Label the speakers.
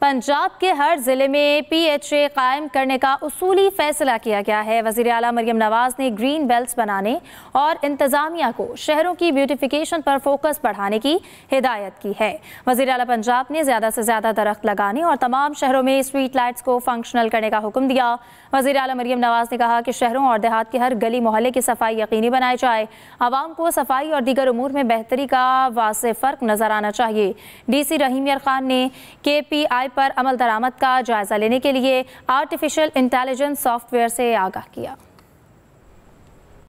Speaker 1: पंजाब के हर ज़िले में पी एच ए कायम करने का उसूली फैसला किया गया है वजीर अला मरियम नवाज़ ने ग्रीन बेल्ट बनाने और इंतज़ामिया को शहरों की ब्यूटिफिकेशन पर फोकस बढ़ाने की हिदायत की है वजीर अला पंजाब ने ज़्यादा से ज़्यादा दरख्त लगाने और तमाम शहरों में स्ट्रीट लाइट्स को फंक्शनल करने का हुक्म दिया वजीर अला मरियम नवाज़ ने कहा कि शहरों और देहात के हर गली मोहल्ले की सफाई यकीनी बनाई जाए आवाम को सफाई और दीगर उमूर में बेहतरी का वास फ़र्क नज़र आना चाहिए डी सी रहीमर खान ने के पी आई जराए पर अमल दरामद का जायज़ा लेने के लिए आर्टिफिशियल इंटेलिजेंस सॉफ्टवेयर से आगाह किया